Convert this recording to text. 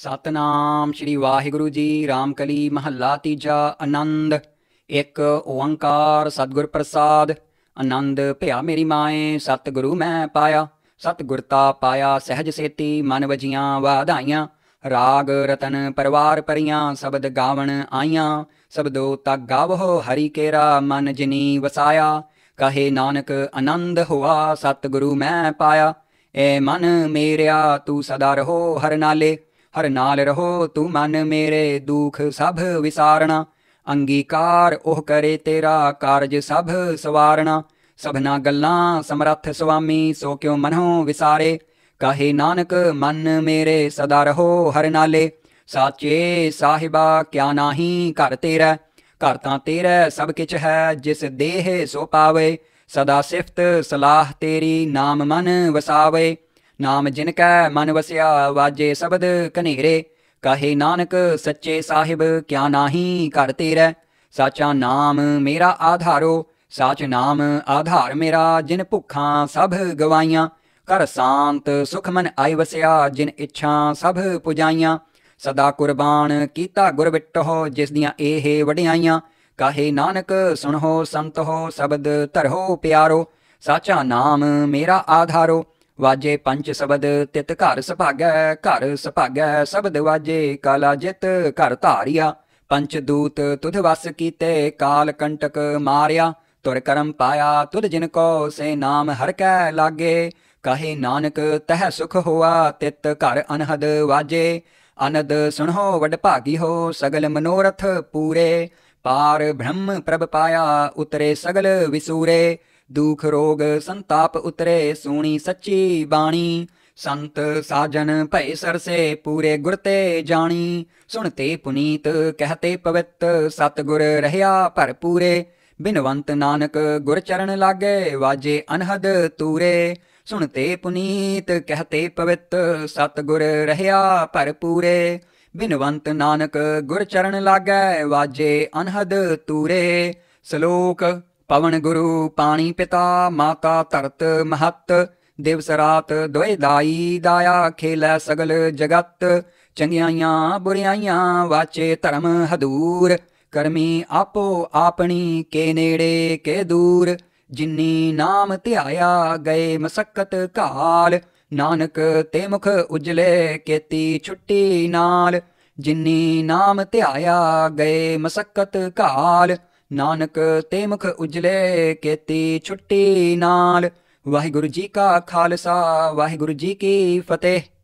ਸਤਨਾਮ ਸ਼੍ਰੀ ਵਾਹਿਗੁਰੂ ਜੀ ਰਾਮਕਲੀ ਮਹੱਲਾ ਤੀਜਾ ਆਨੰਦ ਇੱਕ ਓੰਕਾਰ ਸਤਗੁਰ ਪ੍ਰਸਾਦ ਆਨੰਦ ਭਿਆ ਮੇਰੀ ਮਾਏ ਸਤਗੁਰੂ ਮੈਂ ਪਾਇਆ ਸਤਗੁਰਤਾ ਪਾਇਆ ਸਹਿਜ ਸੇਤੀ ਮਨ ਵਜੀਆਂ ਵਾਧਾਈਆਂ ਰਾਗ ਰਤਨ ਪਰਵਾਰ ਪਰੀਆਂ ਸ਼ਬਦ ਗਾਵਣ ਆਈਆਂ ਸਬਦੋ ਤਾ ਗਾਵੋ ਹਰੀ ਕੇਰਾ ਮਨ ਜਿਨੀ ਵਸਾਇਆ ਕਹੇ ਨਾਨਕ ਆਨੰਦ ਹੋਆ ਸਤਗੁਰੂ ਮੈਂ ਪਾਇਆ ਏ ਮਨ ਮੇਰਿਆ ਤੂੰ ਸਦਾ ਰਹੋ ਹਰ ਨਾਲੇ हर नाल रहो तू मन मेरे दुख सब विसारना अंगीकार ओह करे तेरा कारज सब सवारना सभना गल्ला समरथ स्वामी सो क्यों मनो विसारे कहे नानक मन मेरे सदा रहो हर नाले साचे साहिबा क्या नाही घर तेरा घर तेरा सब किच है जिस देह सो पावे सदा सिफत सलाह तेरी नाम मन वसावे ਨਾਮ ਜਿਨ ਕੈ ਮਨ ਵਸਿਆ ਵਾਜੇ ਸ਼ਬਦ ਕਨੇਰੇ ਕਹੇ ਨਾਨਕ ਸੱਚੇ ਸਾਹਿਬ ਕਿਆ ਨਾਹੀ ਘਰ ਤੇਰਾ ਸਾਚਾ ਨਾਮ ਮੇਰਾ ਆਧਾਰੋ ਸਾਚ ਨਾਮ ਆਧਾਰ ਮੇਰਾ ਜਿਨ ਭੁੱਖਾਂ ਸਭ ਗਵਾਈਆਂ ਕਰ ਸ਼ਾਂਤ ਸੁਖ ਮਨ ਆਇ ਵਸਿਆ ਜਿਨ ਇੱਛਾ ਸਭ ਪੁਜਾਈਆਂ ਸਦਾ ਕੁਰਬਾਨ ਕੀਤਾ ਗੁਰ ਵਿਟੋ ਜਿਸ ਦੀਆਂ ਇਹ ਵਡਿਆਈਆਂ ਕਾਹੇ ਨਾਨਕ ਸੁਣੋ ਸੰਤ ਹੋ ਸ਼ਬਦ ਧਰੋ ਪਿਆਰੋ ਸਾਚਾ ਨਾਮ ਮੇਰਾ ਆਧਾਰੋ ਵਾਜੇ ਪੰਜ ਸ਼ਬਦ ਤਿਤ ਘਰ ਸੁਭਾਗੈ ਘਰ ਸੁਭਾਗੈ ਸ਼ਬਦ ਵਾਜੇ ਕਾਲਾ ਜਿਤ ਘਰ ਧਾਰਿਆ ਪੰਚ ਦੂਤ ਤੁਧ ਵਸ ਕੀਤੇ ਕਾਲ ਕੰਟਕ ਮਾਰਿਆ ਤੁਰ ਕਰਮ ਪਾਇਆ ਤੁਧ ਜਿਨ ਕੋ ਸੇ ਨਾਮ ਹਰ ਕੈ ਲਾਗੇ ਕਹੇ ਨਾਨਕ ਤਹ ਸੁਖ ਹੋਆ ਤਿਤ ਘਰ ਅਨਹਦ ਵਾਜੇ ਅਨਦ ਸੁਣੋ ਵਡ ਭਾਗੀ ਹੋ ਸਗਲ ਮਨੋਰਥ ਪੂਰੇ ਪਾਰ ਬ੍ਰਹਮ ਪ੍ਰਭ ਪਾਇਆ ਉਤਰੇ ਸਗਲ ਵਿਸੂਰੇ ਦੁਖ ਰੋਗ ਸੰਤਾਪ ਉਤਰੇ ਸੂਣੀ ਸੱਚੀ ਬਾਣੀ ਸੰਤ ਸਾਜਨ ਭੈ ਸਰਸੇ ਪੂਰੇ ਗੁਰ ਤੇ ਜਾਣੀ ਸੁਣਤੇ ਪੁਨੀਤ ਕਹਤੇ ਪਵਿੱਤ ਸਤਗੁਰ ਰਹਿਆ ਭਰਪੂਰੇ ਬਿਨਵੰਤ ਨਾਨਕ ਗੁਰ ਚਰਨ ਲਾਗੇ ਵਾਜੇ ਅਨਹਦ ਤੂਰੇ ਸੁਣਤੇ ਪੁਨੀਤ ਕਹਤੇ ਪਵਿੱਤ ਸਤਗੁਰ ਰਹਿਆ ਭਰਪੂਰੇ ਬਿਨਵੰਤ ਨਾਨਕ ਗੁਰ ਚਰਨ ਲਾਗੇ ਵਾਜੇ ਅਨਹਦ ਤੂਰੇ ਸ਼ਲੋਕ ਪਵਨ ਗੁਰੂ ਪਾਣੀ ਪਿਤਾ ਮਾਤਾ ਧਰਤ ਮਹਤ ਦਿਵਸ ਰਾਤ ਦੋਇ ਦਾਈ ਦਾਇਆ ਖੇਲੇ ਸਗਲ ਜਗਤ ਚੰਗਿਆਈਆਂ ਬੁਰਿਆਈਆਂ ਵਾਚੇ ਧਰਮ ਹਦੂਰ ਕਰਮੀ ਆਪੋ ਆਪਣੀ ਕੇ ਨੇੜੇ ਕੇ ਦੂਰ ਜਿਨੀ ਨਾਮ ਧਿਆਇਆ ਗਏ ਮਸਕਤ ਕਾਲ ਨਾਨਕ ਤੇ ਮੁਖ ਉਜਲੇ ਕੀਤੀ ਛੁੱਟੀ ਨਾਲ ਜਿਨੀ ਨਾਮ ਧਿਆਇਆ ਗਏ ਮਸਕਤ ਕਾਲ ਨਾਨਕ ਤੇ ਮੁਖ ਉਜਲੇ ਕੀਤੀ ਛੁੱਟੀ ਨਾਲ ਵਾਹਿਗੁਰੂ ਜੀ ਕਾ ਖਾਲਸਾ ਵਾਹਿਗੁਰੂ ਜੀ ਕੀ ਫਤਿਹ